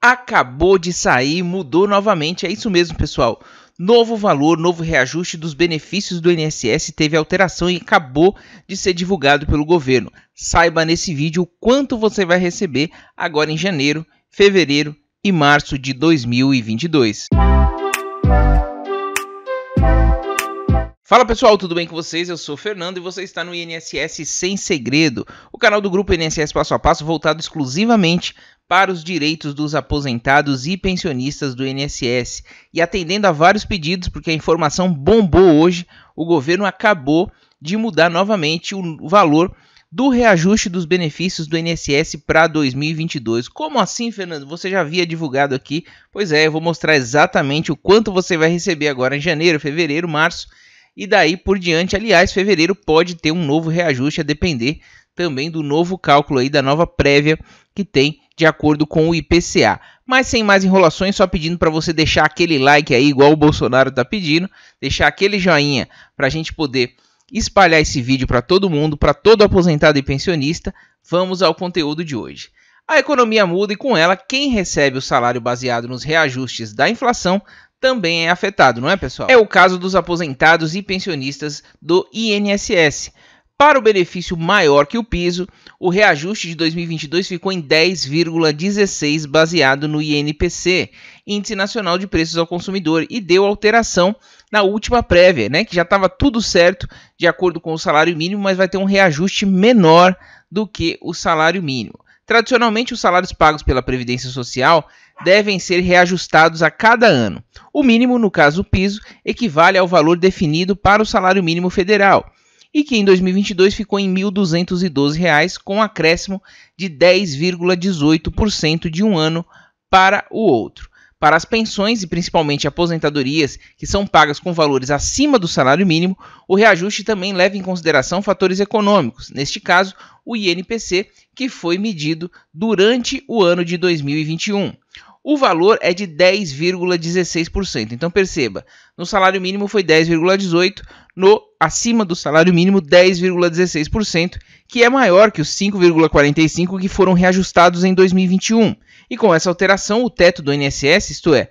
acabou de sair, mudou novamente. É isso mesmo, pessoal. Novo valor, novo reajuste dos benefícios do INSS teve alteração e acabou de ser divulgado pelo governo. Saiba nesse vídeo quanto você vai receber agora em janeiro, fevereiro e março de 2022. Música Fala pessoal, tudo bem com vocês? Eu sou o Fernando e você está no INSS Sem Segredo, o canal do grupo INSS Passo a Passo voltado exclusivamente para os direitos dos aposentados e pensionistas do INSS. E atendendo a vários pedidos, porque a informação bombou hoje, o governo acabou de mudar novamente o valor do reajuste dos benefícios do INSS para 2022. Como assim, Fernando? Você já havia divulgado aqui? Pois é, eu vou mostrar exatamente o quanto você vai receber agora em janeiro, fevereiro, março e daí por diante, aliás, fevereiro pode ter um novo reajuste a depender também do novo cálculo aí da nova prévia que tem de acordo com o IPCA. Mas sem mais enrolações, só pedindo para você deixar aquele like aí, igual o Bolsonaro está pedindo, deixar aquele joinha para a gente poder espalhar esse vídeo para todo mundo, para todo aposentado e pensionista. Vamos ao conteúdo de hoje. A economia muda e com ela, quem recebe o salário baseado nos reajustes da inflação também é afetado, não é, pessoal? É o caso dos aposentados e pensionistas do INSS. Para o benefício maior que o piso, o reajuste de 2022 ficou em 10,16 baseado no INPC, Índice Nacional de Preços ao Consumidor, e deu alteração na última prévia, né, que já estava tudo certo de acordo com o salário mínimo, mas vai ter um reajuste menor do que o salário mínimo. Tradicionalmente, os salários pagos pela Previdência Social devem ser reajustados a cada ano. O mínimo, no caso o piso, equivale ao valor definido para o salário mínimo federal, e que em 2022 ficou em R$ 1.212, com um acréscimo de 10,18% de um ano para o outro. Para as pensões e principalmente aposentadorias que são pagas com valores acima do salário mínimo, o reajuste também leva em consideração fatores econômicos, neste caso, o INPC, que foi medido durante o ano de 2021. O valor é de 10,16%. Então perceba, no salário mínimo foi 10,18, no acima do salário mínimo 10,16%, que é maior que os 5,45 que foram reajustados em 2021. E com essa alteração, o teto do INSS, isto é,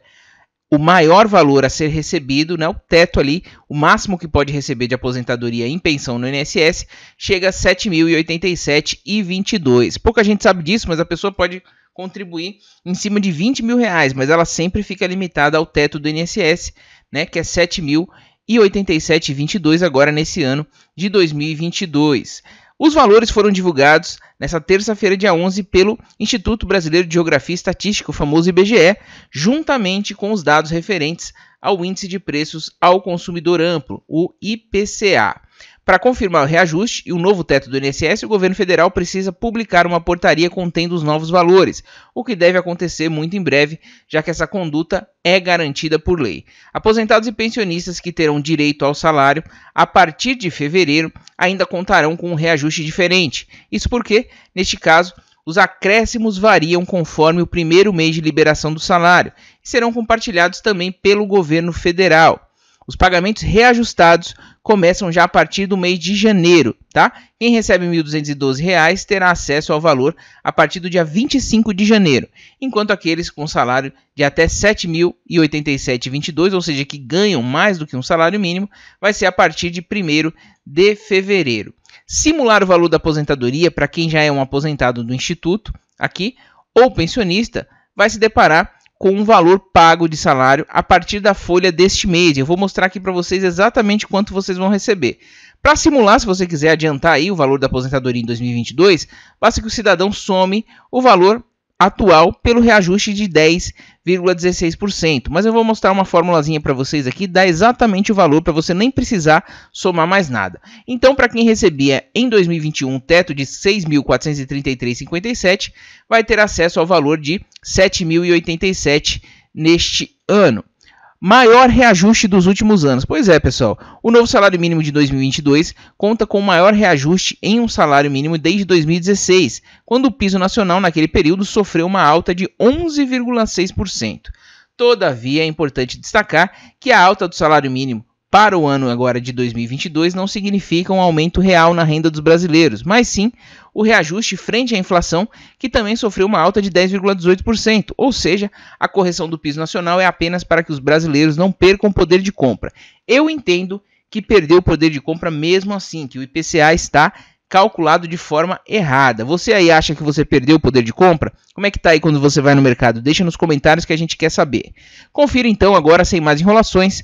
o maior valor a ser recebido, né, o teto ali, o máximo que pode receber de aposentadoria em pensão no INSS, chega a 7.087,22. Pouca gente sabe disso, mas a pessoa pode contribuir em cima de 20 mil reais, mas ela sempre fica limitada ao teto do INSS, né, que é 7 mil e 87,22 agora nesse ano de 2022. Os valores foram divulgados nesta terça-feira, dia 11, pelo Instituto Brasileiro de Geografia e Estatística, o famoso IBGE, juntamente com os dados referentes ao Índice de Preços ao Consumidor Amplo, o IPCA. Para confirmar o reajuste e o novo teto do INSS, o governo federal precisa publicar uma portaria contendo os novos valores, o que deve acontecer muito em breve, já que essa conduta é garantida por lei. Aposentados e pensionistas que terão direito ao salário a partir de fevereiro ainda contarão com um reajuste diferente. Isso porque, neste caso, os acréscimos variam conforme o primeiro mês de liberação do salário e serão compartilhados também pelo governo federal. Os pagamentos reajustados começam já a partir do mês de janeiro, tá? Quem recebe R$ 1.212 terá acesso ao valor a partir do dia 25 de janeiro, enquanto aqueles com salário de até R$ 7.087,22, ou seja, que ganham mais do que um salário mínimo, vai ser a partir de 1 de fevereiro. Simular o valor da aposentadoria para quem já é um aposentado do instituto, aqui, ou pensionista, vai se deparar com um valor pago de salário a partir da folha deste mês. Eu vou mostrar aqui para vocês exatamente quanto vocês vão receber. Para simular, se você quiser adiantar aí o valor da aposentadoria em 2022, basta que o cidadão some o valor atual pelo reajuste de 10,16%. Mas eu vou mostrar uma formulazinha para vocês aqui, dá exatamente o valor para você nem precisar somar mais nada. Então, para quem recebia em 2021 um teto de 6.433,57, vai ter acesso ao valor de 7.087 neste ano. Maior reajuste dos últimos anos. Pois é, pessoal. O novo salário mínimo de 2022 conta com o maior reajuste em um salário mínimo desde 2016, quando o piso nacional naquele período sofreu uma alta de 11,6%. Todavia, é importante destacar que a alta do salário mínimo para o ano agora de 2022 não significa um aumento real na renda dos brasileiros, mas sim o reajuste frente à inflação, que também sofreu uma alta de 10,18%, ou seja, a correção do piso nacional é apenas para que os brasileiros não percam poder de compra. Eu entendo que perdeu o poder de compra mesmo assim, que o IPCA está calculado de forma errada. Você aí acha que você perdeu o poder de compra? Como é que tá aí quando você vai no mercado? Deixa nos comentários que a gente quer saber. Confira então agora sem mais enrolações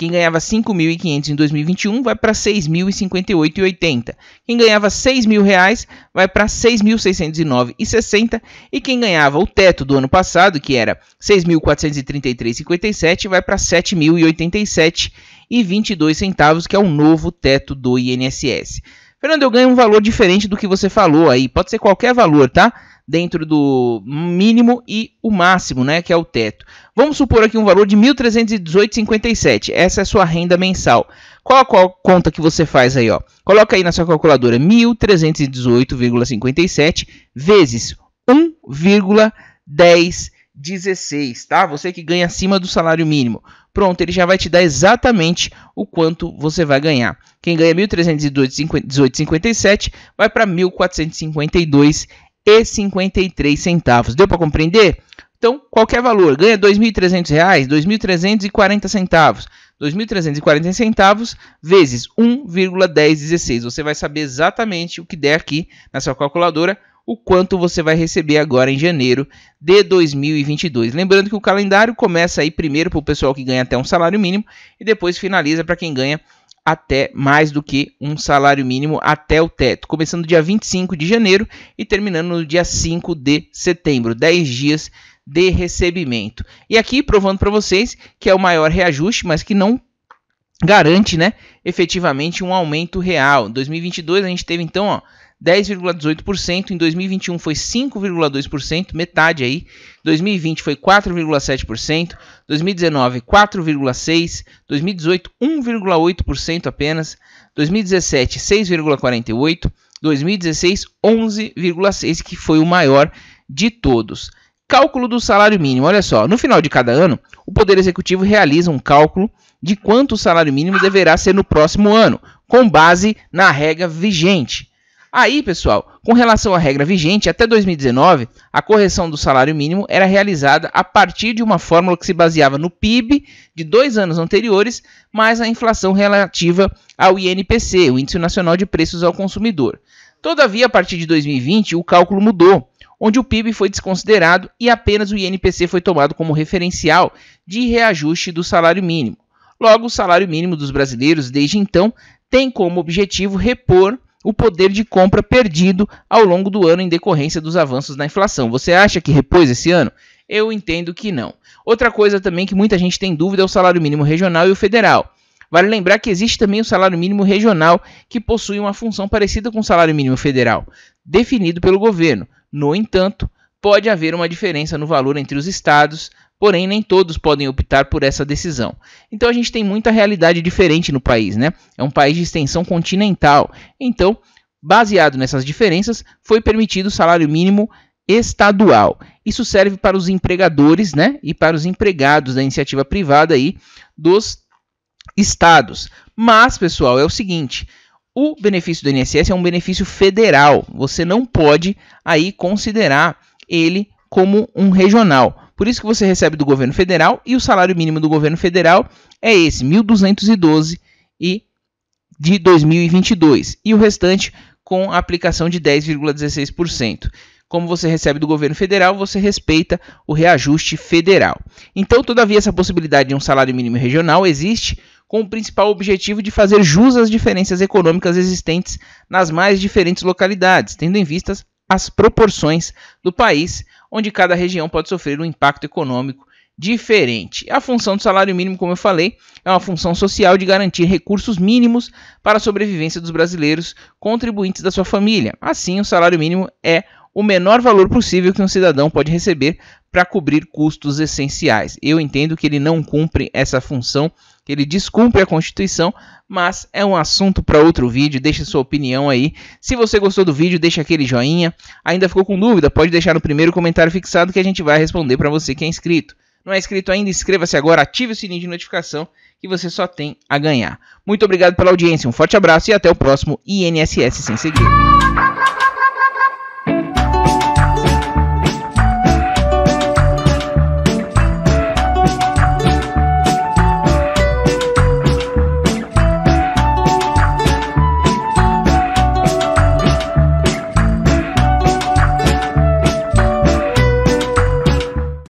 Quem ganhava 5.500 em 2021 vai para 6.058,80. Quem ganhava R$ mil reais vai para 6.609,60. E quem ganhava o teto do ano passado, que era 6.433,57, vai para 7.087,22 centavos, que é o novo teto do INSS. Fernando, eu ganho um valor diferente do que você falou aí. Pode ser qualquer valor, tá? dentro do mínimo e o máximo, né, que é o teto. Vamos supor aqui um valor de 1.318,57. Essa é a sua renda mensal. Qual a qual conta que você faz aí, ó? Coloca aí na sua calculadora 1.318,57 vezes 1,1016, tá? Você que ganha acima do salário mínimo. Pronto, ele já vai te dar exatamente o quanto você vai ganhar. Quem ganha 1.318,57 vai para 1.452 e 53 centavos. Deu para compreender? Então, qualquer valor, ganha R$ 2.300, 2.340 centavos. 2.340 centavos vezes 1,1016. Você vai saber exatamente o que der aqui na sua calculadora, o quanto você vai receber agora em janeiro de 2022. Lembrando que o calendário começa aí primeiro para o pessoal que ganha até um salário mínimo e depois finaliza para quem ganha até mais do que um salário mínimo até o teto, começando dia 25 de janeiro e terminando no dia 5 de setembro, 10 dias de recebimento. E aqui provando para vocês que é o maior reajuste, mas que não garante, né, efetivamente um aumento real. Em 2022 a gente teve então, ó, 10,18%, em 2021 foi 5,2%, metade aí. 2020 foi 4,7%, 2019 4,6%, 2018 1,8% apenas, 2017 6,48%, 2016 11,6%, que foi o maior de todos. Cálculo do salário mínimo. Olha só, no final de cada ano, o Poder Executivo realiza um cálculo de quanto o salário mínimo deverá ser no próximo ano, com base na regra vigente. Aí, pessoal, com relação à regra vigente, até 2019, a correção do salário mínimo era realizada a partir de uma fórmula que se baseava no PIB de dois anos anteriores, mais a inflação relativa ao INPC, o Índice Nacional de Preços ao Consumidor. Todavia, a partir de 2020, o cálculo mudou, onde o PIB foi desconsiderado e apenas o INPC foi tomado como referencial de reajuste do salário mínimo. Logo, o salário mínimo dos brasileiros, desde então, tem como objetivo repor o poder de compra perdido ao longo do ano em decorrência dos avanços na inflação. Você acha que repôs esse ano? Eu entendo que não. Outra coisa também que muita gente tem dúvida é o salário mínimo regional e o federal. Vale lembrar que existe também o salário mínimo regional, que possui uma função parecida com o salário mínimo federal, definido pelo governo. No entanto, pode haver uma diferença no valor entre os estados, Porém, nem todos podem optar por essa decisão. Então a gente tem muita realidade diferente no país, né? É um país de extensão continental. Então, baseado nessas diferenças, foi permitido o salário mínimo estadual. Isso serve para os empregadores, né, e para os empregados da iniciativa privada aí dos estados. Mas, pessoal, é o seguinte, o benefício do INSS é um benefício federal. Você não pode aí considerar ele como um regional. Por isso que você recebe do governo federal e o salário mínimo do governo federal é esse, 1.212 e de 2022 e o restante com a aplicação de 10,16%. Como você recebe do governo federal, você respeita o reajuste federal. Então, todavia, essa possibilidade de um salário mínimo regional existe com o principal objetivo de fazer jus às diferenças econômicas existentes nas mais diferentes localidades, tendo em vistas as proporções do país, onde cada região pode sofrer um impacto econômico diferente. A função do salário mínimo, como eu falei, é uma função social de garantir recursos mínimos para a sobrevivência dos brasileiros contribuintes da sua família. Assim, o salário mínimo é o menor valor possível que um cidadão pode receber para cobrir custos essenciais. Eu entendo que ele não cumpre essa função, que ele descumpre a Constituição, mas é um assunto para outro vídeo. Deixe sua opinião aí. Se você gostou do vídeo, deixa aquele joinha. Ainda ficou com dúvida? Pode deixar no primeiro comentário fixado que a gente vai responder para você que é inscrito. Não é inscrito ainda? Inscreva-se agora, ative o sininho de notificação que você só tem a ganhar. Muito obrigado pela audiência, um forte abraço e até o próximo INSS sem segredo.